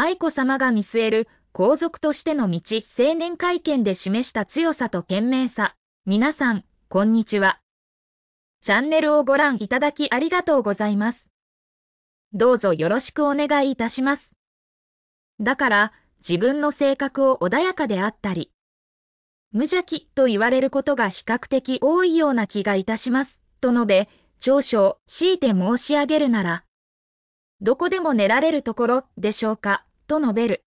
愛子さまが見据える皇族としての道、青年会見で示した強さと賢明さ。皆さん、こんにちは。チャンネルをご覧いただきありがとうございます。どうぞよろしくお願いいたします。だから、自分の性格を穏やかであったり、無邪気と言われることが比較的多いような気がいたします。と述べ、長所を強いて申し上げるなら、どこでも寝られるところでしょうか。と述べる。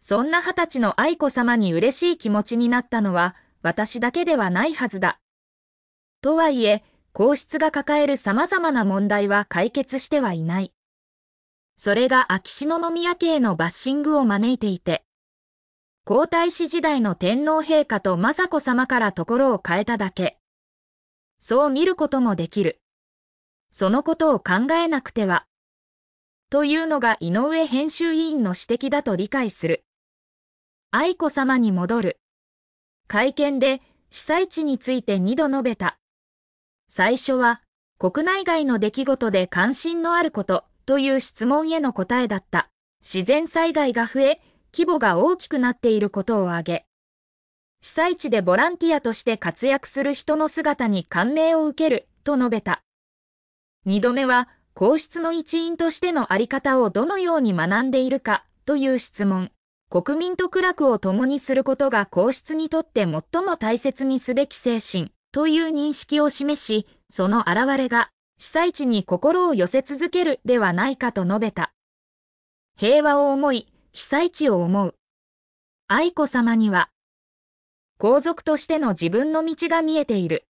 そんな二十歳の愛子さまに嬉しい気持ちになったのは、私だけではないはずだ。とはいえ、皇室が抱える様々な問題は解決してはいない。それが秋篠宮家へのバッシングを招いていて、皇太子時代の天皇陛下と雅子様からところを変えただけ。そう見ることもできる。そのことを考えなくては。というのが井上編集委員の指摘だと理解する。愛子さまに戻る。会見で被災地について2度述べた。最初は、国内外の出来事で関心のあることという質問への答えだった。自然災害が増え、規模が大きくなっていることを挙げ、被災地でボランティアとして活躍する人の姿に感銘を受けると述べた。2度目は、皇室の一員としてのあり方をどのように学んでいるかという質問。国民と苦楽を共にすることが皇室にとって最も大切にすべき精神という認識を示し、その表れが被災地に心を寄せ続けるではないかと述べた。平和を思い、被災地を思う。愛子さまには、皇族としての自分の道が見えている。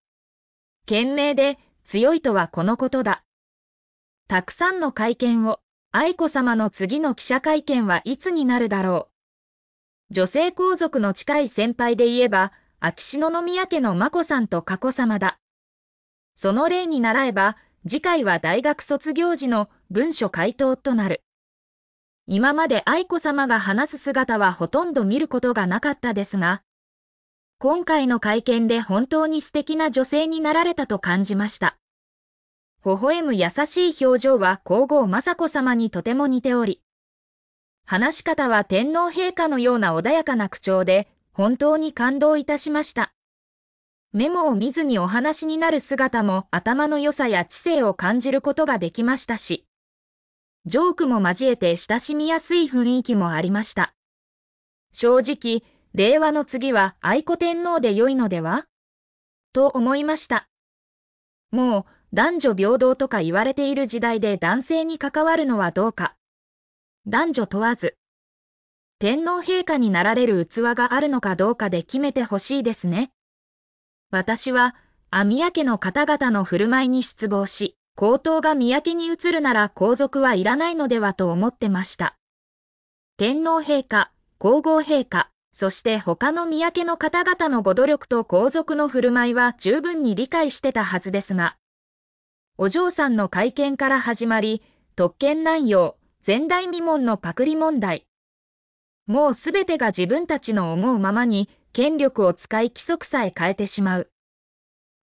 賢明で強いとはこのことだ。たくさんの会見を、愛子さまの次の記者会見はいつになるだろう。女性皇族の近い先輩で言えば、秋篠宮家の眞子さんと佳子さまだ。その例に習えば、次回は大学卒業時の文書回答となる。今まで愛子さまが話す姿はほとんど見ることがなかったですが、今回の会見で本当に素敵な女性になられたと感じました。微笑む優しい表情は皇后雅子様にとても似ており、話し方は天皇陛下のような穏やかな口調で、本当に感動いたしました。メモを見ずにお話になる姿も頭の良さや知性を感じることができましたし、ジョークも交えて親しみやすい雰囲気もありました。正直、令和の次は愛子天皇で良いのではと思いました。もう、男女平等とか言われている時代で男性に関わるのはどうか。男女問わず。天皇陛下になられる器があるのかどうかで決めてほしいですね。私は、阿宮家の方々の振る舞いに失望し、皇統が宮家に移るなら皇族はいらないのではと思ってました。天皇陛下、皇后陛下、そして他の宮家の方々のご努力と皇族の振る舞いは十分に理解してたはずですが、お嬢さんの会見から始まり、特権乱用、前代未聞のパクリ問題。もうすべてが自分たちの思うままに権力を使い規則さえ変えてしまう。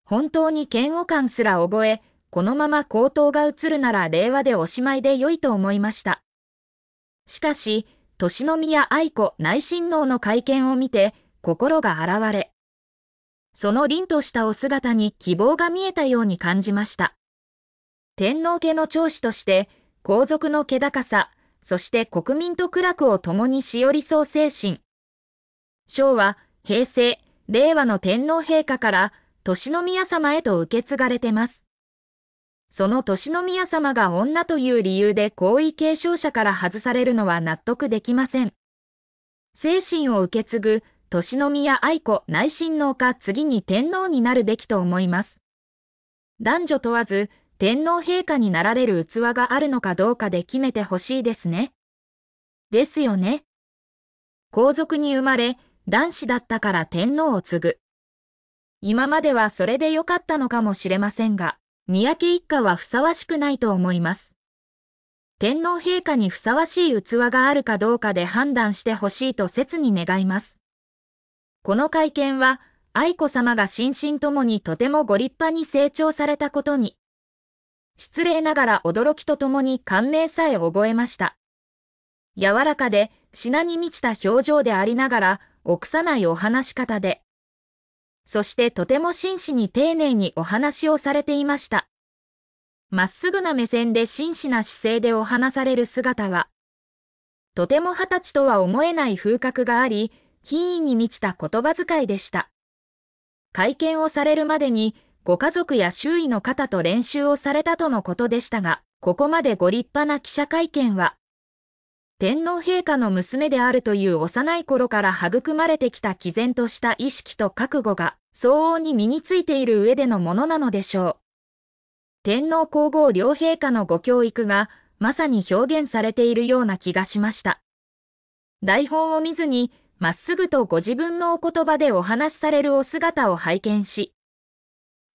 本当に嫌悪感すら覚え、このまま高騰が移るなら令和でおしまいで良いと思いました。しかし、年宮愛子内親王の会見を見て、心が現れ、その凛としたお姿に希望が見えたように感じました。天皇家の長子として、皇族の気高さ、そして国民と苦楽を共にし寄り添う精神。昭和、平成、令和の天皇陛下から、年宮様へと受け継がれてます。その年宮様が女という理由で皇位継承者から外されるのは納得できません。精神を受け継ぐ、年宮愛子内親王か次に天皇になるべきと思います。男女問わず、天皇陛下になられる器があるのかどうかで決めてほしいですね。ですよね。皇族に生まれ、男子だったから天皇を継ぐ。今まではそれで良かったのかもしれませんが、三宅一家はふさわしくないと思います。天皇陛下にふさわしい器があるかどうかで判断してほしいと切に願います。この会見は、愛子さまが心身ともにとてもご立派に成長されたことに、失礼ながら驚きとともに感銘さえ覚えました。柔らかで、品に満ちた表情でありながら、臆さないお話し方で。そしてとても真摯に丁寧にお話をされていました。まっすぐな目線で真摯な姿勢でお話される姿は、とても二十歳とは思えない風格があり、品位に満ちた言葉遣いでした。会見をされるまでに、ご家族や周囲の方と練習をされたとのことでしたが、ここまでご立派な記者会見は、天皇陛下の娘であるという幼い頃から育まれてきた毅然とした意識と覚悟が、相応に身についている上でのものなのでしょう。天皇皇后両陛下のご教育が、まさに表現されているような気がしました。台本を見ずに、まっすぐとご自分のお言葉でお話しされるお姿を拝見し、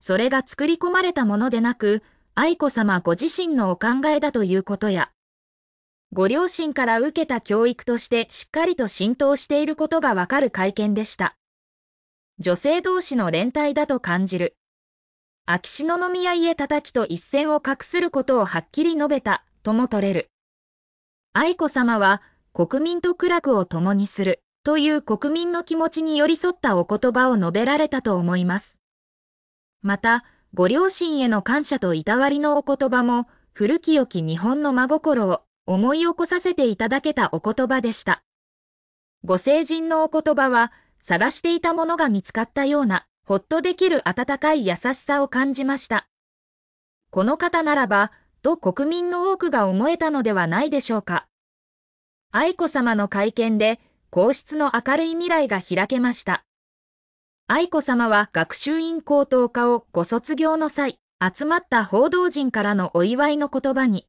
それが作り込まれたものでなく、愛子さまご自身のお考えだということや、ご両親から受けた教育としてしっかりと浸透していることがわかる会見でした。女性同士の連帯だと感じる。秋篠宮家叩きと一線を画することをはっきり述べた、とも取れる。愛子さまは、国民と苦楽を共にする、という国民の気持ちに寄り添ったお言葉を述べられたと思います。また、ご両親への感謝といたわりのお言葉も、古き良き日本の真心を思い起こさせていただけたお言葉でした。ご成人のお言葉は、探していたものが見つかったような、ほっとできる温かい優しさを感じました。この方ならば、と国民の多くが思えたのではないでしょうか。愛子さまの会見で、皇室の明るい未来が開けました。愛子さまは学習院高等科をご卒業の際、集まった報道陣からのお祝いの言葉に、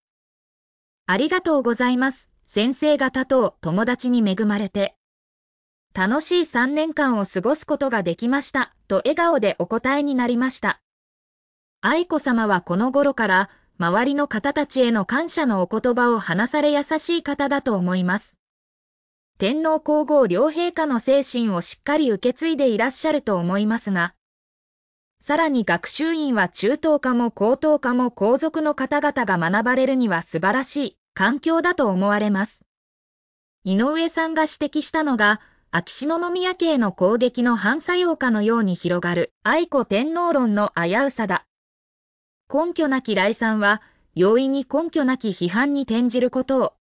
ありがとうございます。先生方と友達に恵まれて、楽しい3年間を過ごすことができました、と笑顔でお答えになりました。愛子さまはこの頃から、周りの方たちへの感謝のお言葉を話され優しい方だと思います。天皇皇后両陛下の精神をしっかり受け継いでいらっしゃると思いますが、さらに学習院は中等科も高等科も皇族の方々が学ばれるには素晴らしい環境だと思われます。井上さんが指摘したのが、秋篠宮家への攻撃の反作用化のように広がる愛子天皇論の危うさだ。根拠なき来賛は、容易に根拠なき批判に転じることを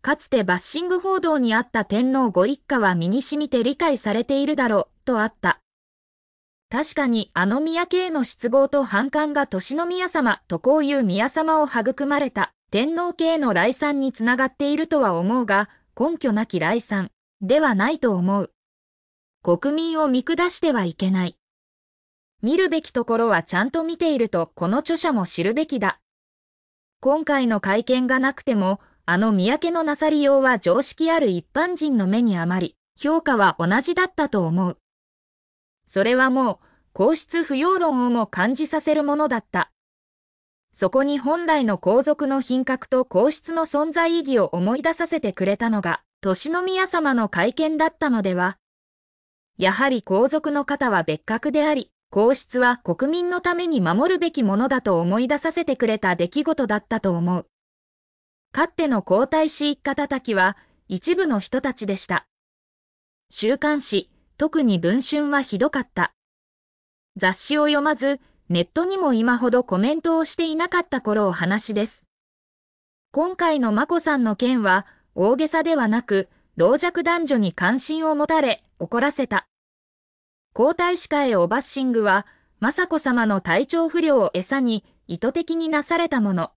かつてバッシング報道にあった天皇ご一家は身に染みて理解されているだろう、とあった。確かにあの宮家への失望と反感が年宮様とこういう宮様を育まれた天皇家への来賛につながっているとは思うが、根拠なき来賛ではないと思う。国民を見下してはいけない。見るべきところはちゃんと見ているとこの著者も知るべきだ。今回の会見がなくても、あの三宅のなさりようは常識ある一般人の目に余り、評価は同じだったと思う。それはもう、皇室不要論をも感じさせるものだった。そこに本来の皇族の品格と皇室の存在意義を思い出させてくれたのが、年宮様の会見だったのでは。やはり皇族の方は別格であり、皇室は国民のために守るべきものだと思い出させてくれた出来事だったと思う。かっての皇太子一家叩きは一部の人たちでした。週刊誌、特に文春はひどかった。雑誌を読まず、ネットにも今ほどコメントをしていなかった頃お話です。今回の眞子さんの件は、大げさではなく、老弱男女に関心を持たれ、怒らせた。皇太子会おバッシングは、雅子さまの体調不良を餌に、意図的になされたもの。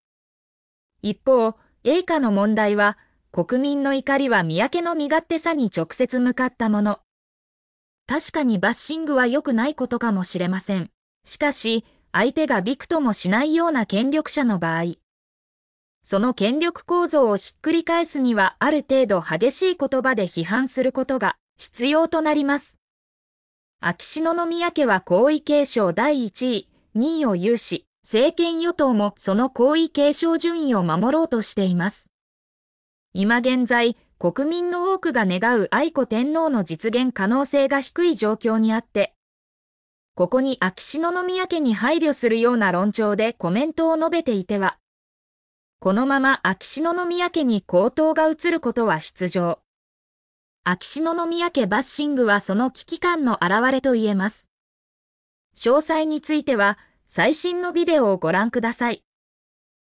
一方、英歌の問題は、国民の怒りは三宅の身勝手さに直接向かったもの。確かにバッシングは良くないことかもしれません。しかし、相手がびくともしないような権力者の場合、その権力構造をひっくり返すにはある程度激しい言葉で批判することが必要となります。秋篠宮家は皇位継承第1位、2位を有し、政権与党もその皇位継承順位を守ろうとしています。今現在、国民の多くが願う愛子天皇の実現可能性が低い状況にあって、ここに秋篠宮家に配慮するような論調でコメントを述べていては、このまま秋篠宮家に高騰が移ることは必要。秋篠宮家バッシングはその危機感の表れと言えます。詳細については、最新のビデオをご覧ください。